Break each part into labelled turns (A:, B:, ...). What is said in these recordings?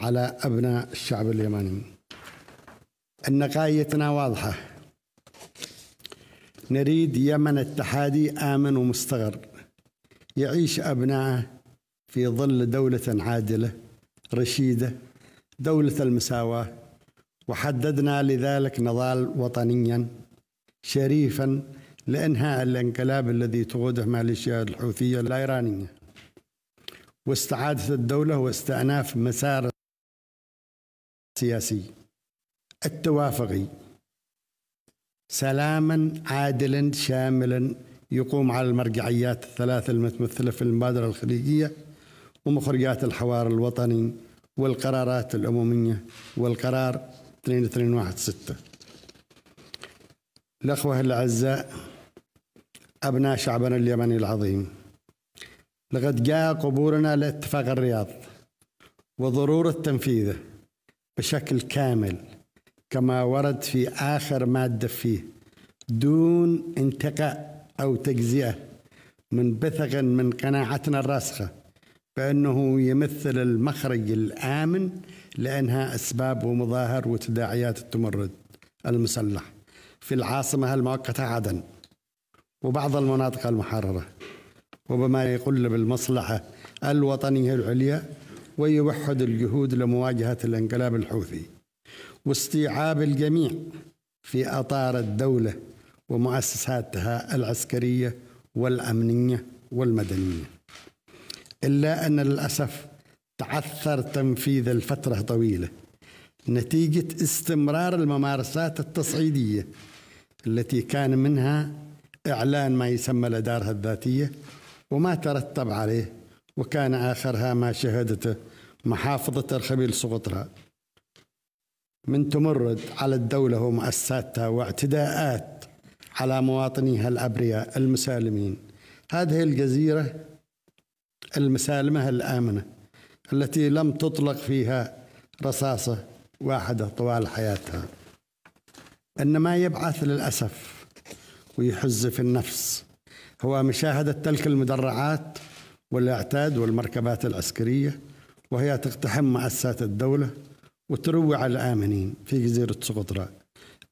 A: على أبناء الشعب اليمني أن غايتنا واضحة نريد يمن اتحادي آمن ومستقر يعيش أبناءه في ظل دولة عادلة رشيدة دولة المساواة وحددنا لذلك نضال وطنيا شريفا لإنهاء الانقلاب الذي تقوده ماليشيا الحوثية الإيرانية واستعادة الدولة واستئناف مسار سياسي التوافقي سلاما عادلا شاملا يقوم على المرجعيات الثلاثة المتمثلة في المبادرة الخليجية ومخرجات الحوار الوطني والقرارات الأممية والقرار 2216 الأخوة الأعزاء أبناء شعبنا اليمني العظيم لقد جاء قبورنا لاتفاق الرياض وضرورة تنفيذه بشكل كامل كما ورد في آخر مادة فيه دون انتقاء أو تجزئة منبثقا من قناعتنا الراسخة بأنه يمثل المخرج الآمن لأنهاء أسباب ومظاهر وتداعيات التمرد المسلح في العاصمة المؤقتة عدن وبعض المناطق المحررة وبما يقل بالمصلحة الوطنية العليا ويوحد الجهود لمواجهة الانقلاب الحوثي واستيعاب الجميع في أطار الدولة ومؤسساتها العسكرية والأمنية والمدنية إلا أن للأسف تعثر تنفيذ الفترة طويلة نتيجة استمرار الممارسات التصعيدية التي كان منها إعلان ما يسمى الإدارة الذاتية وما ترتب عليه وكان آخرها ما شهدته محافظة أرخبيل سقطرى من تمرد على الدولة ومؤسساتها واعتداءات على مواطنيها الأبرياء المسالمين هذه الجزيرة المسالمة الآمنة التي لم تطلق فيها رصاصة واحدة طوال حياتها أن ما يبعث للأسف ويحز في النفس هو مشاهدة تلك المدرعات والاعتاد والمركبات العسكرية وهي تقتحم مؤسسات الدولة وتروع على الآمنين في جزيرة سقطرى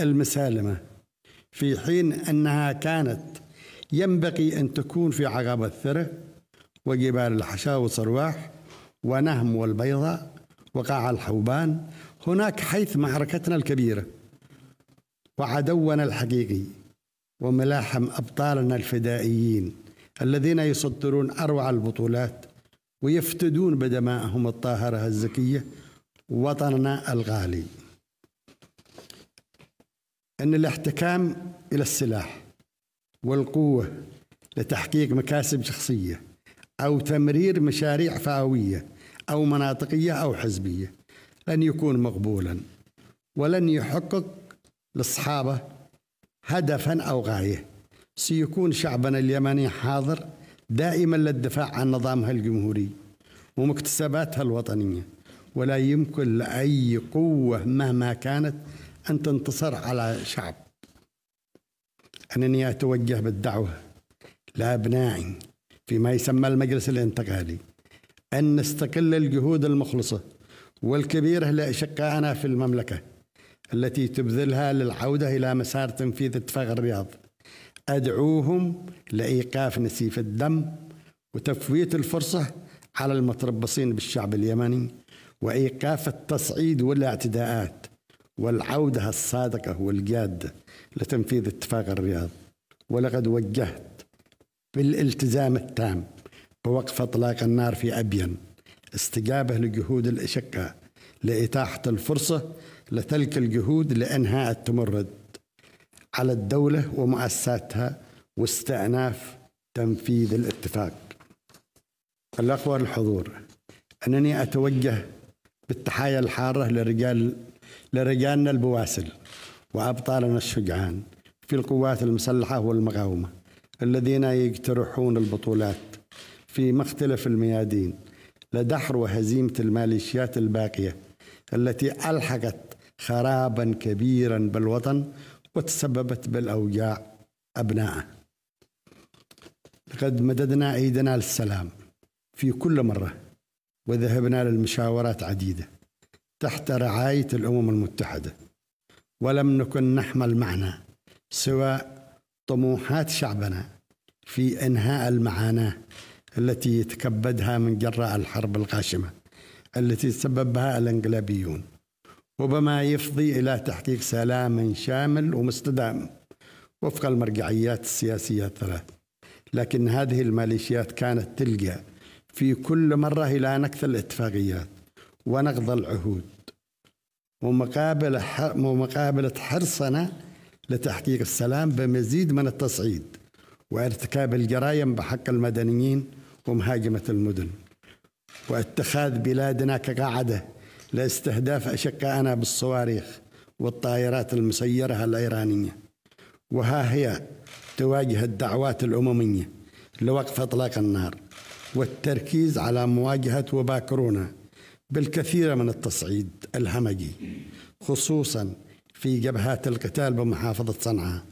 A: المسالمة في حين أنها كانت ينبغي أن تكون في عقب الثرى وجبال الحشا وصرواح ونهم والبيضاء وقاع الحوبان هناك حيث معركتنا الكبيرة وعدونا الحقيقي وملاحم أبطالنا الفدائيين الذين يصدرون أروع البطولات ويفتدون بدمائهم الطاهرة الزكية وطننا الغالي أن الاحتكام إلى السلاح والقوة لتحقيق مكاسب شخصية أو تمرير مشاريع فاوية أو مناطقية أو حزبية لن يكون مقبولا ولن يحقق لأصحابه هدفا أو غاية سيكون شعبنا اليمني حاضر دائما للدفاع عن نظامها الجمهوري ومكتسباتها الوطنية ولا يمكن لأي قوة مهما كانت أن تنتصر على شعب أنني أتوجه بالدعوة لأبنائي فيما يسمى المجلس الانتقالي أن نستقل الجهود المخلصة والكبيرة لأشقائنا في المملكة التي تبذلها للعودة إلى مسار تنفيذ اتفاق الرياض أدعوهم لإيقاف نسيف الدم وتفويت الفرصة على المتربصين بالشعب اليمني وإيقاف التصعيد والاعتداءات والعودة الصادقة والجادة لتنفيذ اتفاق الرياض ولقد وجهت بالالتزام التام بوقف اطلاق النار في ابين استجابه لجهود الاشقاء لاتاحه الفرصه لتلك الجهود لانهاء التمرد على الدولة ومؤسساتها واستئناف تنفيذ الاتفاق الأخوة الحضور أنني أتوجه بالتحايا الحارة لرجال لرجالنا البواسل وأبطالنا الشجعان في القوات المسلحة والمقاومة الذين يقترحون البطولات في مختلف الميادين لدحر وهزيمة الميليشيات الباقية التي ألحقت خرابا كبيرا بالوطن وتسببت بالأوجاع أبنائه لقد مددنا أيدنا للسلام في كل مرة وذهبنا للمشاورات عديدة تحت رعاية الأمم المتحدة ولم نكن نحمل معنا سوى طموحات شعبنا في إنهاء المعاناة التي يتكبدها من جراء الحرب الغاشمة التي سببها الانقلابيون وبما يفضي إلى تحقيق سلام شامل ومستدام وفق المرجعيات السياسية الثلاث لكن هذه الميليشيات كانت تلجأ في كل مرة إلى نكث الاتفاقيات ونقض العهود ومقابل ومقابلة حرصنا لتحقيق السلام بمزيد من التصعيد وارتكاب الجرائم بحق المدنيين ومهاجمة المدن واتخاذ بلادنا كقاعدة لاستهداف أشقائنا بالصواريخ والطائرات المسيرة الإيرانية وها هي تواجه الدعوات الأممية لوقف إطلاق النار والتركيز على مواجهة وباء كورونا بالكثير من التصعيد الهمجي خصوصا في جبهات القتال بمحافظة صنعاء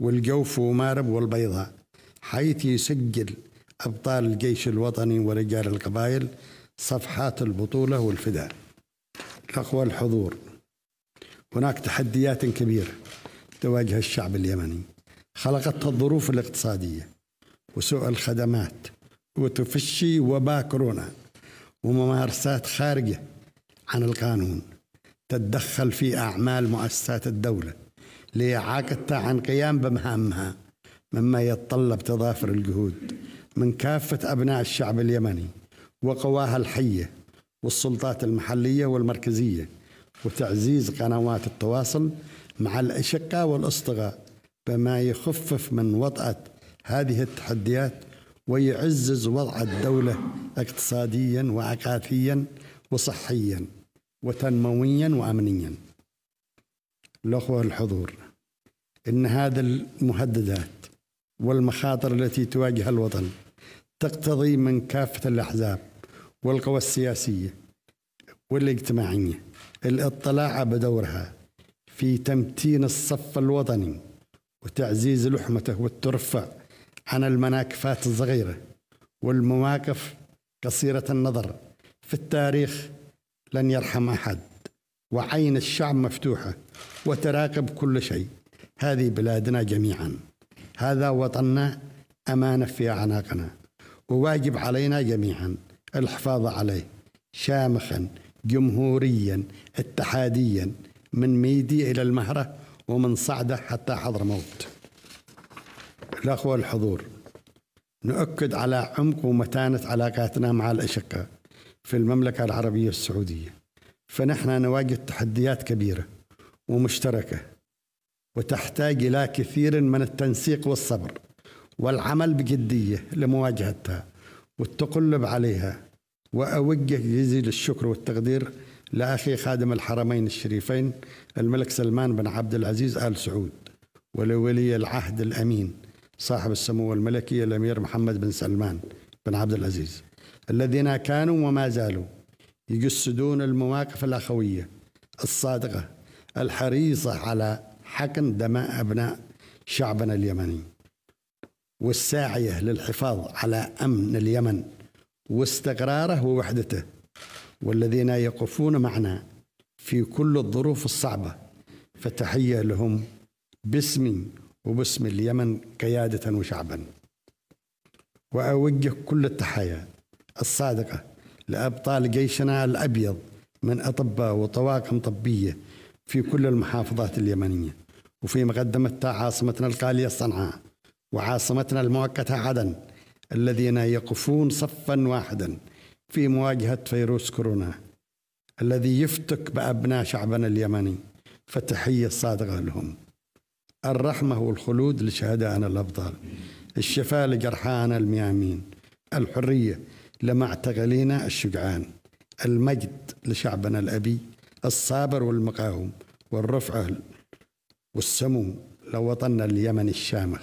A: والجوف ومارب والبيضاء حيث يسجل أبطال الجيش الوطني ورجال القبائل صفحات البطولة والفداء الأقوى الحضور هناك تحديات كبيرة تواجه الشعب اليمني خلقتها الظروف الاقتصادية وسوء الخدمات وتفشي وباء كورونا وممارسات خارجة عن القانون تتدخل في أعمال مؤسسات الدولة لإعاقتها عن قيام بمهامها مما يتطلب تضافر الجهود من كافة أبناء الشعب اليمني وقواها الحية والسلطات المحلية والمركزية وتعزيز قنوات التواصل مع الأشقاء والأصدقاء بما يخفف من وطأة هذه التحديات ويعزز وضع الدولة اقتصاديا وعقافيا وصحيا وتنمويا وأمنيا الأخوة الحضور إن هذا المهددات والمخاطر التي تواجه الوطن تقتضي من كافة الأحزاب والقوى السياسية والاجتماعية الاطلاع بدورها في تمتين الصف الوطني وتعزيز لحمته والترفع عن المناكفات الصغيرة والمواقف قصيرة النظر في التاريخ لن يرحم أحد وعين الشعب مفتوحة وتراقب كل شيء هذه بلادنا جميعا هذا وطننا أمانة في أعناقنا وواجب علينا جميعا الحفاظ عليه شامخا جمهوريا اتحاديا من ميدي إلى المهرة ومن صعدة حتى حضرموت الأخوة الحضور نؤكد على عمق ومتانة علاقاتنا مع الأشقاء في المملكة العربية السعودية فنحن نواجه تحديات كبيرة ومشتركة وتحتاج إلى كثير من التنسيق والصبر والعمل بجدية لمواجهتها والتقلب عليها وأوجه جزيل الشكر والتقدير لأخي خادم الحرمين الشريفين الملك سلمان بن عبد العزيز آل سعود ولولي العهد الأمين صاحب السمو الملكي الأمير محمد بن سلمان بن عبد العزيز الذين كانوا وما زالوا يجسدون المواقف الأخوية الصادقة الحريصة على حقن دماء أبناء شعبنا اليمني والساعية للحفاظ على أمن اليمن واستقراره ووحدته والذين يقفون معنا في كل الظروف الصعبة فتحية لهم باسمي وباسم اليمن قيادة وشعبا وأوجه كل التحايا الصادقة لأبطال جيشنا الأبيض من أطباء وطواقم طبية في كل المحافظات اليمنية وفي مقدمتها عاصمتنا القالية صنعاء وعاصمتنا المؤقتة عدن الذين يقفون صفا واحدا في مواجهة فيروس كورونا الذي يفتك بأبناء شعبنا اليمني فتحية صادقة لهم الرحمة والخلود لشهدائنا الأفضل الشفاء لجرحانا الميامين الحرية لمعتقلينا الشجعان المجد لشعبنا الأبي الصابر والمقاوم والرفعة والسمو لوطننا اليمن الشامخ